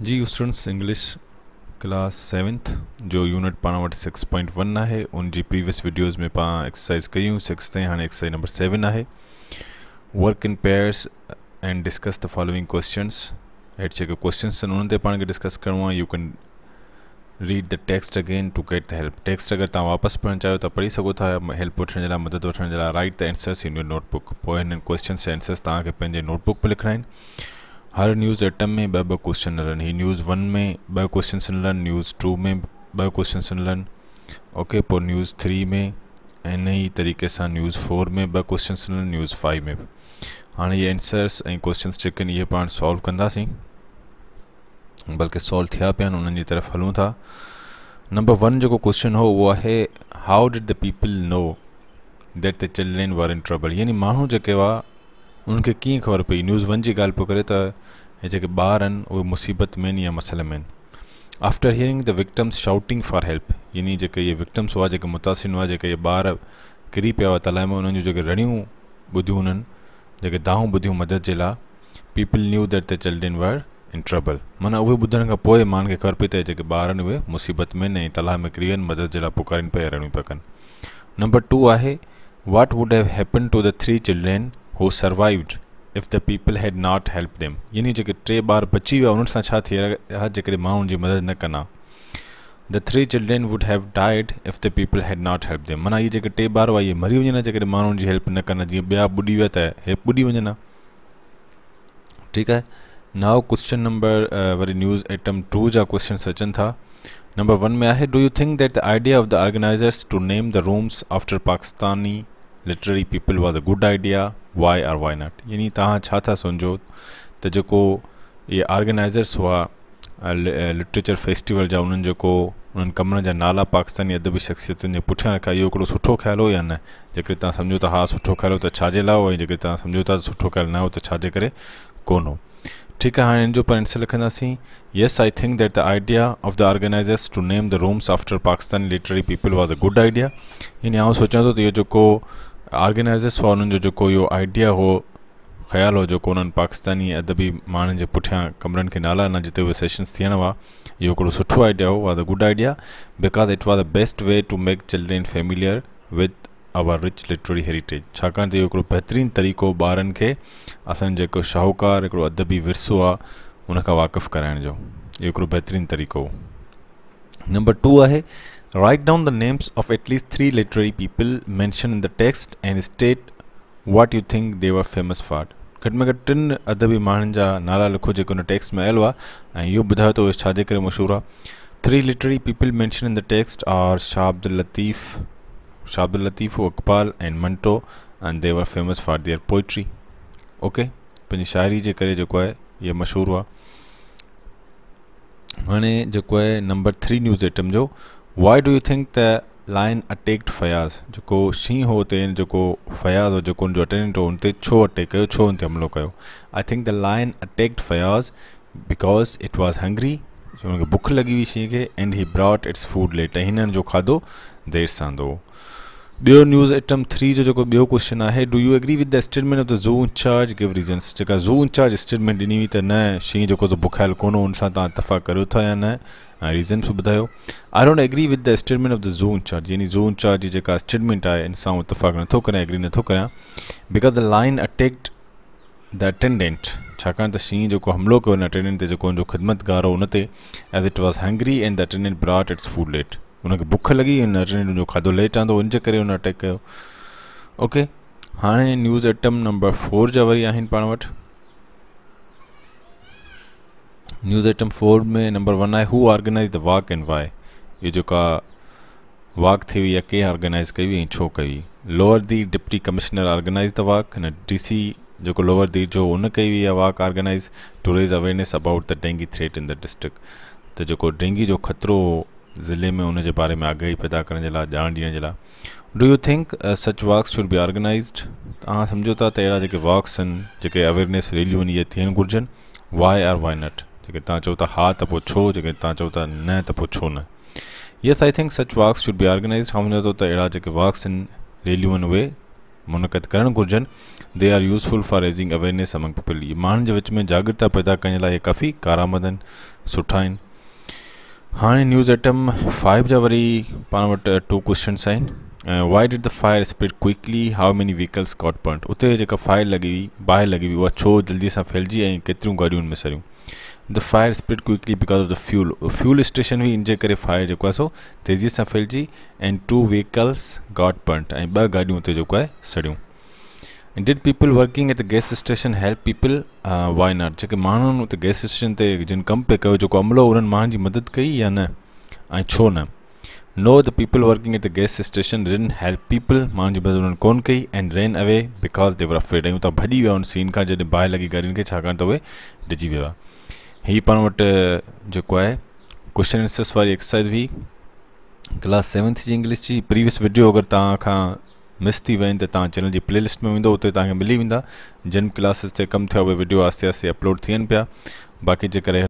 जी students English class seventh जो unit पाण six point one है उनजी प्रीवियस वीडियोज़ में पा एक्सरसाइज़ क्यों सिक्स ताईं हाणे एक्सरसाइज़ नंबर सेवन है work in pairs and discuss the following questions हेठि जो क्वेश्चंस उन्होंने उन्हनि डिस्कस करिणो you can read the text again to get the help text अगर तुम वापस पढ़णु चाहो तो पढ़ी सघो हेल्प वठण मदद वठण write the answers in your notebook पोइ हिननि क्वेश्चन्स एंसर्स तव्हांखे नोटबुक में लिखना है हर न्यूज़ आइटम में बाय बाय क्वेश्चन लर्न ही न्यूज़ वन में by question learn news two में बाय क्वेश्चन लर्न ओके पर न्यूज़ थ्री में इन ही तरीक़े से न्यूज़ फोर में क्वेश्चन सुन आहिनि न्यूज़ फाइव में हाँ ये एंसर्स ए क्वेश्चन जेके ये पा पाण सॉल्व बल्कि सॉल्व थे पिया उन तरफ़ हलूँ था नंबर वन जो क्वेश्चन हो वो है how did the people know that the children were in trouble यानी माण्हू जो हुआ उनखे कीअं ख़बर पई न्यूज़ वन की गाल पियो करे त हे जेके मुसीबत में या मसइले में after hearing the victims shouting for help यानी जेके ये विक्टम्स हुआ जेके मुतासिन हुआ जेके इहे ॿार किरी पिया हुआ में उन्हनि जूं जेके रड़ियूं ॿुधियूं हुननि जेके मदद के लिए people knew that the children were in trouble माना उहे ॿुधण खां पोइ माण्हुनि ख़बर पई त जेके ॿार मुसीबत में न तलाह में किरी मदद जे लाइ पुकारनि पिया रड़ियूं पिया कनि नंबर टू है what would have happen to the three children who survived if the people had not help them यानी जो टे बार बची विया उन्हनि सां छा थी रहिया जेकॾहिं माण्हुनि मदद न कना the three children would have died if the people had not help them माना ये जेके टे बार हुआ इहे मरी वञनि जेकॾहिं माण्हुनि जी हेल्प न कनि जीअं ॿिया ॿुॾी विया हे ॿुॾी वञनि हा ठीकु आहे नाओ क्वेश्चन नंबर वरी न्यूज़ आइटम टू जा क्वेश्चन अचन था नंबर वन में है do you think that the idea of the organisers to name the rooms after Pakistani literary people was a good idea why or why not यानी तव्हां छा था सम्झो त जेको ऑर्गेनाइज़र्स हुआ लिटरेचर फेस्टिवल जो उन जेको उन्हनि कमरनि नाला पाकिस्तानी अदबी शख्सियत के पुठियां रखा इहो हिकिड़ो सुठो ख़्यालु हो या न जेकॾहिं तव्हां सम्झो था हा सुठो ख़्यालु हो त तो छाजे लाइ हो ऐं जेकॾहिं सुठो ख़्यालु न हो त कोन हो ठीक है हाँ हिन जो पर आंसर लिखंदासीं yes I think that the idea of the organisers to name the rooms after Pakistani literary people was a good idea यानी आउं सोचा तो, तो ये जो जेको ऑर्गेनाइज़र्स वारनि जो जेको इहो आइडिया हो ख़्यालु हो जेको उन्हनि पाकिस्तानी अदबी माण्हुनि जे पुठियां कमरनि खे नाला ॾिना जिते उहे सेशन्स थियण हुआ इहो हिकिड़ो सुठो आइडिया हो was a good idea because it was a best way to make children familiar with our rich literary heritage छाकाणि त इहो हिकिड़ो बहितरीनु तरीक़ो ॿारनि खे असांजो जेको शाहूकार हिकिड़ो अदबी विरसो आहे उनखां वाक़िफ़ु कराइण जो इहो हिकिड़ो बहितरीनु तरीक़ो हो नंबर टू आहे Write down the names of at least three literary people mentioned in the text and state what you think they were famous for. घटि में घट टिनि अदबी माण्हुनि जा नाला लिखो जेको हुन टेक्स्ट में आयल आहे ऐं इहो ॿुधायो तो त उहो छाजे करे मशहूरु आहे three literary people mention in the text are Shah Latif Shah Abdul Latif Iqbal and Manto and they were famous for their poetry okay पंहिंजी शाइरी जे करे जेको आहे इहो मशहूरु आहे हाणे जेको आहे नंबर थ्री न्यूज़ आइटम जो why do you think the lion attacked Fayaz जो शींहुं होते अथेनि जेको फयाज़ हो जेको हुनजो अटेंडेंट हो हुन छो अटेक कयो छो उन हमलो कर I think the lion attacked Fayaz because it was hungry हुनखे बुख लगी हुई शींहं के and he brought its food late ऐं खाधो देर सां दो न्यूज़ आइटम थ्री जो जेको ॿियो क्वेश्चन है do you agree with the statement of the zoo incharge give reasons जो ज़ू इंचार्ज स्टेटमेंट दिनी हुई तो न शींहुं जो सो को कोन हो हुन सां था या न रीज़न बि ॿुधायो I don't agree with the statement of the zoo in charge यानी ज़ोन चार्ज जी जेका स्टेटमेंट आहे इन सां इतफ़ाक़ नथो करियां एग्री नथो करियां because the lion attacked the attendant छाकाणि त शींहं जेको हमिलो कयो हुन अटेंडेंट ते जेको हुनजो ख़िदमतगार हो हुन ते as it was hungry and the attendant brought its food late हुनखे बुख लॻी हुन अटेंडेंट हुनजो खाधो लेट आंदो हुनजे करे हुन अटैक कयो ओके हाणे न्यूज़ आइटम नंबर फोर जा वरी आहिनि पाण वटि न्यूज़ आइटम फोर में नंबर वन आए who organise the walk and why ये जो का वाक थी हुई या कें ऑर्गेनाइज़ कई हुई छो कई हुई लोअर the deputy commissioner organise the walk न डी सी जेको लोअर दी जो उन कई हुई आहे walk organise to raise awareness about the dengue threat in the district तो जो डेंगी जो ख़तरो ज़िले में उनजे बारे में आगाही पैदा करने जान दियण do you think such walks should be organise तुम समझो था अड़ा जो जेके वाक्स आहिनि अवेयरनेस रैलियूं ये इहे घुर्जन वाई आर वाई नट जेके तव्हां हाँ तो हा त पोइ छो जेके था न त पोइ छो न yes I think such walks should be organise छा वञे थो त अहिड़ा जेके वाक्स आहिनि रैलियुनि उहे they are useful for raising awareness among people ये माण्हुनि के विच में जागृता पैदा करने लाइ काफ़ी कारामद आहिनि सुठा आहिनि न्यूज़ आइटम फाइव जहाँ वरी पाण वटि two questions why did the fire spread quickly how many vehicles caught point उतर जेका फायर लगी हुई बाहि लगी हुई वह छो जल्दी से फैलिजी ऐं गाड़ियों में सरियूं the fire spread quickly because of the fuel fuel station हुई इन जे फायर जो आहे सो तेज़ी से फैलिजी and two vehicles got burnt ऐं ॿ गाॾियूं हुते जेको आहे did people working at the gas station help people why not जेके माण्हुनि हुते गैस स्टेशन से जिन कम पे कयो जेको अमलो उन्हनि माण्हुनि जी मदद कई या न छो न no the people working at the gas station रिन हेल्प पीपल माण्हुनि जी मदद उन्हनि कोन कई and ran away because they were afraid ऐं उतां भॼी विया उन सीन खां जॾहिं बाहि लॻी गाॾियुनि खे छाकाणि त तो उहे डिॼी विया हीअ पाण वटि जेको आहे क्वेश्चन एंसर्स वारी एक्सरसाइज़ हुई क्लास सेवंथ जी इंग्लिश जी प्रीवियस वीडियो अगरि तव्हां खां मिस थी वञनि त तव्हां चैनल जी प्लेलिस्ट में वेंदो उते तव्हांखे मिली वेंदा जिन क्लासिस ते कमु थिया उहे वीडियो आस्ते आस्ते अपलोड थियनि पिया बाक़ी जेकर